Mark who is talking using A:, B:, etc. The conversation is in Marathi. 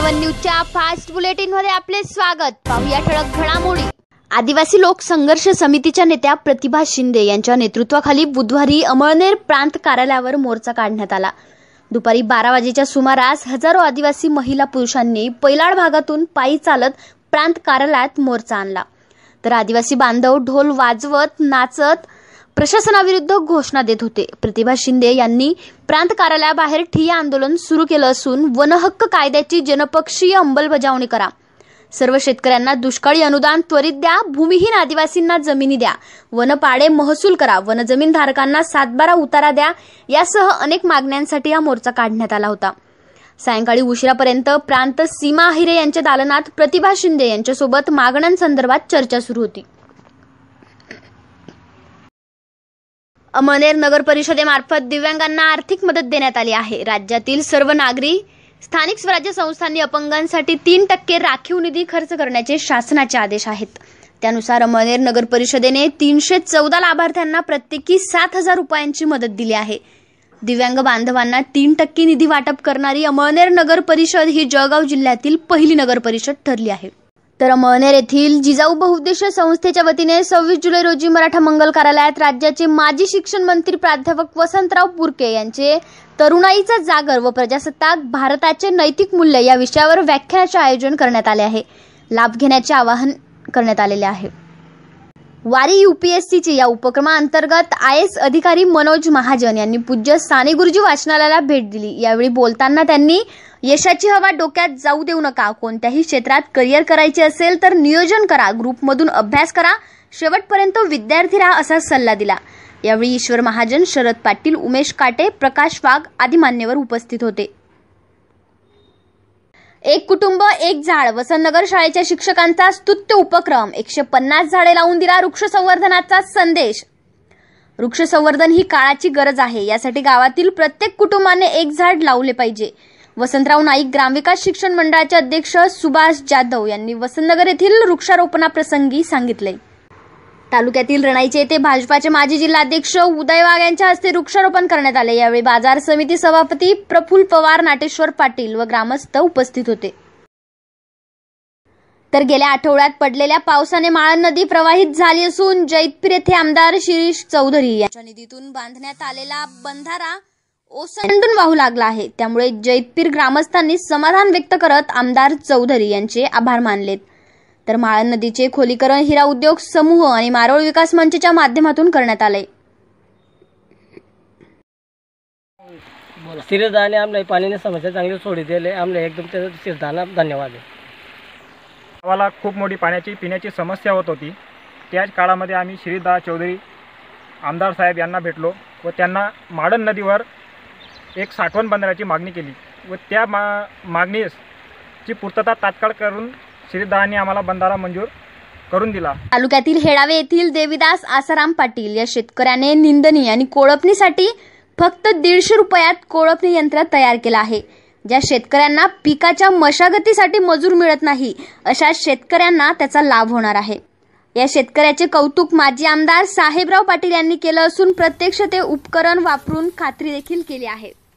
A: न्यूज न्यूजच्या फास्ट बुलेटिन मध्ये आपले स्वागत पाहूया ठळक घडामोडी आदिवासी लोक संघर्ष समितीच्या नेत्या प्रतिभा शिंदे यांच्या नेतृत्वाखाली बुधवारी अमळनेर प्रांत कार्यालयावर मोर्चा काढण्यात आला दुपारी बारा वाजेच्या सुमारास हजारो आदिवासी महिला पुरुषांनी पैलाड भागातून पायी चालत प्रांत कार्यालयात मोर्चा आणला तर आदिवासी बांधव ढोल वाजवत नाचत प्रशासनाविरुद्ध घोषणा देत होते प्रतिभा शिंदे यांनी प्रांत कार्यालयाबाहेर ठिय्या आंदोलन सुरू केलं असून वनहक्क कायद्याची जनपक्षीय अंमलबजावणी करा सर्व शेतकऱ्यांना दुष्काळी अनुदान त्वरित द्या भूमिहीन आदिवासींना जमिनी द्या वनपाडे महसूल करा वनजमीन धारकांना सातबारा उतारा द्या यासह अनेक मागण्यांसाठी हा मोर्चा काढण्यात आला होता सायंकाळी उशिरापर्यंत प्रांत सीमा अहिरे यांच्या दालनात प्रतिभा शिंदे यांच्यासोबत मागण्यांसंदर्भात चर्चा सुरू होती अमनेर नगर परिषदेमार्फत दिव्यांगांना आर्थिक मदत देण्यात आली आहे राज्यातील सर्व नागरी स्थानिक स्वराज्य संस्थांनी अपंगांसाठी तीन टक्के राखीव निधी खर्च करण्याचे शासनाचे आदेश आहेत त्यानुसार अमनेर नगर परिषदेने तीनशे चौदा लाभार्थ्यांना प्रत्येकी सात हजार रुपयांची मदत दिली आहे दिव्यांग बांधवांना तीन टक्के निधी वाटप करणारी अमळनेर नगर परिषद ही जळगाव जिल्ह्यातील पहिली नगर परिषद ठरली आहे तर मनेर येथील जिजाऊ बहुद्देश संस्थेच्या वतीने सव्वीस जुलै रोजी मराठा मंगल कार्यालयात राज्याचे माजी शिक्षण मंत्री प्राध्यापक वसंतराव पुरके यांचे तरुणाईचा जागर व प्रजासत्ताक भारताचे नैतिक मूल्य या विषयावर व्याख्यानाचे आयोजन करण्यात आले आहे लाभ घेण्याचे आवाहन करण्यात आलेले आहे वारी यूपीएससीची या उपक्रमाअंतर्गत आय एस अधिकारी मनोज महाजन यांनी पूज्य साने गुरुजी वाचनालयाला भेट दिली यावेळी बोलताना त्यांनी यशाची हवा डोक्यात जाऊ देऊ नका कोणत्याही क्षेत्रात करिअर करायचे असेल तर नियोजन करा ग्रुपमधून अभ्यास करा शेवटपर्यंत विद्यार्थी राहा असा सल्ला दिला यावेळी ईश्वर महाजन शरद पाटील उमेश काटे प्रकाश वाघ आदी मान्यवर उपस्थित होते एक कुटुंब एक झाड वसंतनगर शाळेच्या शिक्षकांचा स्तुत्य उपक्रम एकशे पन्नास झाडे लावून दिला वृक्ष संवर्धनाचा संदेश वृक्ष संवर्धन ही काळाची गरज आहे यासाठी गावातील प्रत्येक कुटुंबाने एक झाड लावले पाहिजे वसंतराव नाईक ग्रामविकास शिक्षण मंडळाचे अध्यक्ष सुभाष जाधव यांनी वसंतनगर येथील वृक्षारोपणाप्रसंगी सांगितले तालुक्यातील रणाईचे येथे भाजपाचे माजी जिल्हाध्यक्ष उदय वाघ यांच्या हस्ते वृक्षारोपण करण्यात आले यावेळी बाजार समिती सभापती प्रफुल पवार नाटेश्वर पाटील व ग्रामस्थ उपस्थित होते तर गेल्या आठवड्यात पडलेल्या पावसाने माळ नदी प्रवाहित झाली असून जैतपीर येथे आमदार शिरीष चौधरी यांच्या निधीतून बांधण्यात आलेला बंधारा ओसंडून वाहू लागला आहे त्यामुळे जैतपीर ग्रामस्थांनी समाधान व्यक्त करत आमदार चौधरी यांचे आभार मानलेत तर माळन नदीचे खोलीकरण हिरा उद्योग समूह आणि मारोळ विकास मंचच्या माध्यमातून करण्यात आले सिरदाने आमला पाणी समस्या चांगली सोडी दिले आमला एकदम त्याचं धन्यवाद गावाला खूप मोठी पाण्याची पिण्याची समस्या होत होती त्याच काळामध्ये आम्ही श्रीदा चौधरी आमदार साहेब यांना भेटलो व त्यांना माडन नदीवर एक साठवण बंधाराची मागणी केली व त्या मा मागणीस ची पूर्तता तात्काळ करून आम्हाला बंधारा मंजूर करून दिला तालुक्यातील हेडावे येथील देवीदास आसाराम पाटील या शेतकऱ्याने निंदणी आणि कोळपणीसाठी फक्त दीडशे रुपयात कोळपणी यंत्र तयार केलं आहे ज्या शेतकऱ्यांना पिकाच्या मशागतीसाठी मजूर मिळत नाही अशा शेतकऱ्यांना त्याचा लाभ होणार आहे या शेतकऱ्याचे कौतुक माजी आमदार साहेबराव पाटील यांनी केलं असून प्रत्यक्ष ते उपकरण वापरून खात्री देखील केली आहे